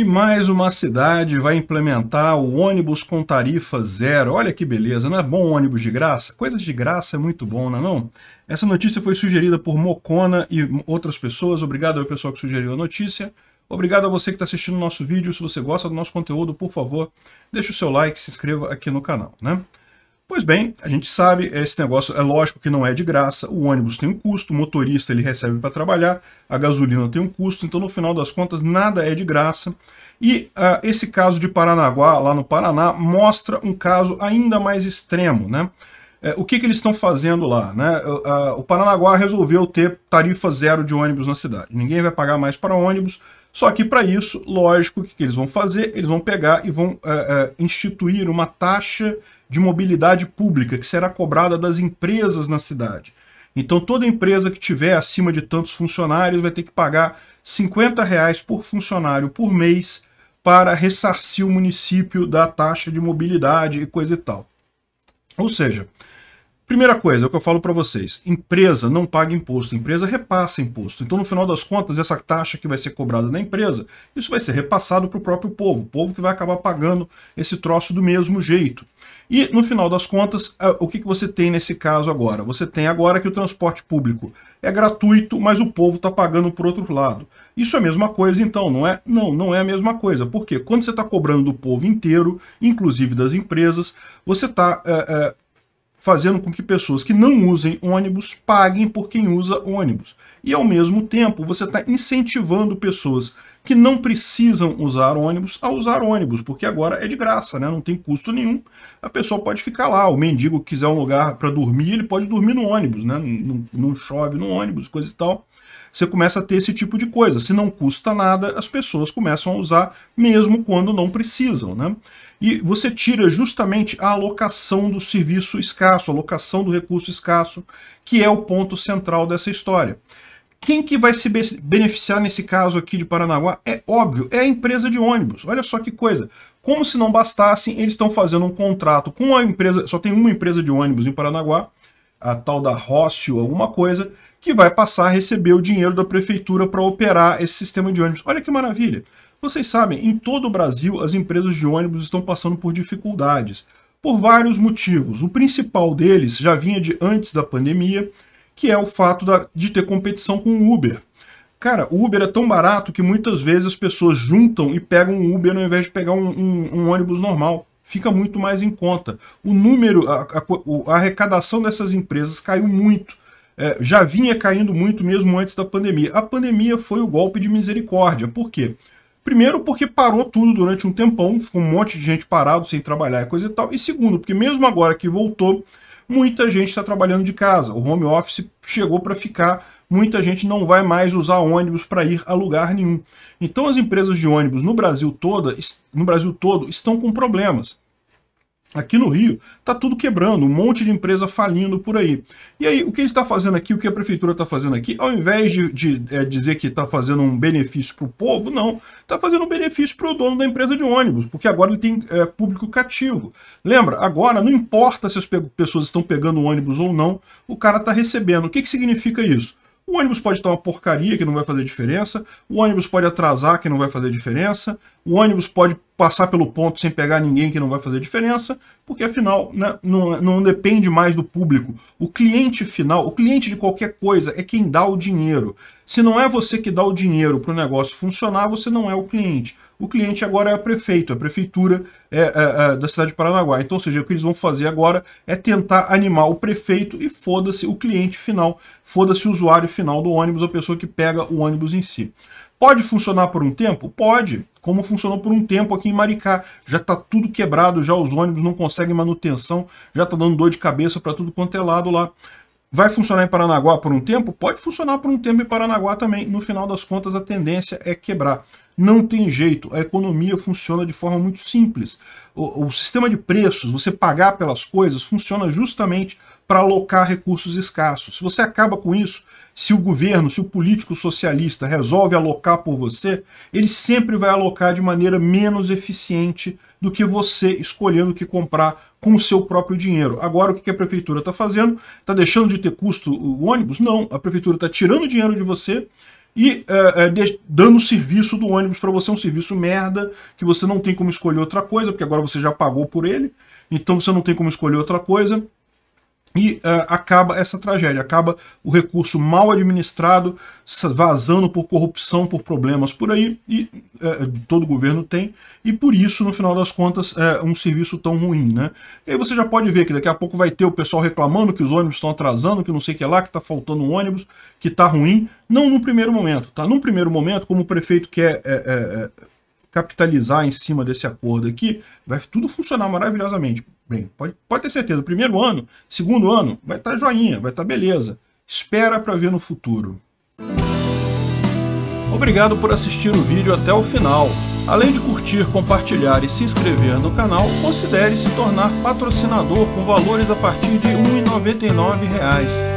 E mais uma cidade vai implementar o ônibus com tarifa zero. Olha que beleza, não é bom ônibus de graça? Coisas de graça é muito bom, não é não? Essa notícia foi sugerida por Mocona e outras pessoas. Obrigado ao pessoal que sugeriu a notícia. Obrigado a você que está assistindo o nosso vídeo. Se você gosta do nosso conteúdo, por favor, deixe o seu like, se inscreva aqui no canal, né? Pois bem, a gente sabe, esse negócio é lógico que não é de graça, o ônibus tem um custo, o motorista ele recebe para trabalhar, a gasolina tem um custo, então no final das contas nada é de graça. E uh, esse caso de Paranaguá, lá no Paraná, mostra um caso ainda mais extremo, né? É, o que, que eles estão fazendo lá? Né? o ah, Paranaguá resolveu ter tarifa zero de ônibus na cidade. Ninguém vai pagar mais para ônibus, só que para isso, lógico, o que, eles vão fazer? Eles vão pegar e vão é, é, instituir uma taxa de mobilidade pública que será cobrada das empresas na cidade. Então toda empresa que tiver acima de tantos funcionários vai ter que pagar 50 reais por funcionário por mês para ressarcir o município da taxa de mobilidade e coisa e tal. Ou seja, Primeira coisa, é o que eu falo para vocês, empresa não paga imposto, empresa repassa imposto. Então, no final das contas, essa taxa que vai ser cobrada na empresa, isso vai ser repassado para o próprio povo, o povo que vai acabar pagando esse troço do mesmo jeito. E, no final das contas, é, o que, que você tem nesse caso agora? Você tem agora que o transporte público é gratuito, mas o povo está pagando por outro lado. Isso é a mesma coisa, então, não é? Não, não é a mesma coisa. Porque quando você está cobrando do povo inteiro, inclusive das empresas, você está é, é, fazendo com que pessoas que não usem ônibus paguem por quem usa ônibus. E ao mesmo tempo, você está incentivando pessoas que não precisam usar ônibus a usar ônibus, porque agora é de graça, né? não tem custo nenhum. A pessoa pode ficar lá, o mendigo quiser um lugar para dormir, ele pode dormir no ônibus, né? não, não chove no ônibus, coisa e tal. Você começa a ter esse tipo de coisa. Se não custa nada, as pessoas começam a usar mesmo quando não precisam. Né? E você tira justamente a alocação do serviço escasso, a alocação do recurso escasso, que é o ponto central dessa história. Quem que vai se beneficiar nesse caso aqui de Paranaguá? É óbvio, é a empresa de ônibus. Olha só que coisa. Como se não bastassem, eles estão fazendo um contrato com a empresa, só tem uma empresa de ônibus em Paranaguá, a tal da Rócio alguma coisa, que vai passar a receber o dinheiro da prefeitura para operar esse sistema de ônibus. Olha que maravilha. Vocês sabem, em todo o Brasil, as empresas de ônibus estão passando por dificuldades, por vários motivos. O principal deles já vinha de antes da pandemia, que é o fato da, de ter competição com o Uber. Cara, o Uber é tão barato que muitas vezes as pessoas juntam e pegam um Uber ao invés de pegar um, um, um ônibus normal. Fica muito mais em conta. O número, a, a, a arrecadação dessas empresas caiu muito. É, já vinha caindo muito mesmo antes da pandemia. A pandemia foi o golpe de misericórdia. Por quê? Primeiro, porque parou tudo durante um tempão, ficou um monte de gente parado sem trabalhar e coisa e tal. E segundo, porque mesmo agora que voltou, muita gente está trabalhando de casa. O home office chegou para ficar. Muita gente não vai mais usar ônibus para ir a lugar nenhum. Então as empresas de ônibus no Brasil toda, no Brasil todo estão com problemas. Aqui no Rio está tudo quebrando, um monte de empresa falindo por aí. E aí, o que a está fazendo aqui, o que a prefeitura está fazendo aqui, ao invés de, de é, dizer que está fazendo um benefício para o povo, não. Está fazendo um benefício para o dono da empresa de ônibus, porque agora ele tem é, público cativo. Lembra, agora não importa se as pessoas estão pegando ônibus ou não, o cara está recebendo. O que, que significa isso? O ônibus pode estar uma porcaria que não vai fazer diferença, o ônibus pode atrasar que não vai fazer diferença, o ônibus pode passar pelo ponto sem pegar ninguém que não vai fazer diferença, porque afinal né, não, não depende mais do público. O cliente final, o cliente de qualquer coisa é quem dá o dinheiro. Se não é você que dá o dinheiro para o negócio funcionar, você não é o cliente o cliente agora é o prefeito, a prefeitura é, é, é, da cidade de Paranaguá. Então, ou seja, o que eles vão fazer agora é tentar animar o prefeito e foda-se o cliente final, foda-se o usuário final do ônibus, a pessoa que pega o ônibus em si. Pode funcionar por um tempo? Pode, como funcionou por um tempo aqui em Maricá. Já está tudo quebrado, já os ônibus não conseguem manutenção, já está dando dor de cabeça para tudo quanto é lado lá. Vai funcionar em Paranaguá por um tempo? Pode funcionar por um tempo em Paranaguá também. No final das contas, a tendência é quebrar. Não tem jeito, a economia funciona de forma muito simples. O, o sistema de preços, você pagar pelas coisas, funciona justamente para alocar recursos escassos. Se você acaba com isso, se o governo, se o político socialista resolve alocar por você, ele sempre vai alocar de maneira menos eficiente do que você escolhendo o que comprar com o seu próprio dinheiro. Agora, o que a prefeitura está fazendo? Está deixando de ter custo o ônibus? Não, a prefeitura está tirando dinheiro de você e é, é, dando o serviço do ônibus para você, um serviço merda, que você não tem como escolher outra coisa, porque agora você já pagou por ele, então você não tem como escolher outra coisa. E uh, acaba essa tragédia, acaba o recurso mal administrado, vazando por corrupção, por problemas por aí, e uh, todo governo tem, e por isso, no final das contas, é um serviço tão ruim. Né? E aí você já pode ver que daqui a pouco vai ter o pessoal reclamando que os ônibus estão atrasando, que não sei o que lá, que está faltando um ônibus, que está ruim. Não no primeiro momento. Tá? No primeiro momento, como o prefeito quer é, é, é capitalizar em cima desse acordo aqui, vai tudo funcionar maravilhosamente. Bem, pode, pode ter certeza. Primeiro ano, segundo ano, vai estar tá joinha, vai estar tá beleza. Espera para ver no futuro. Obrigado por assistir o vídeo até o final. Além de curtir, compartilhar e se inscrever no canal, considere se tornar patrocinador com valores a partir de R$ 1,99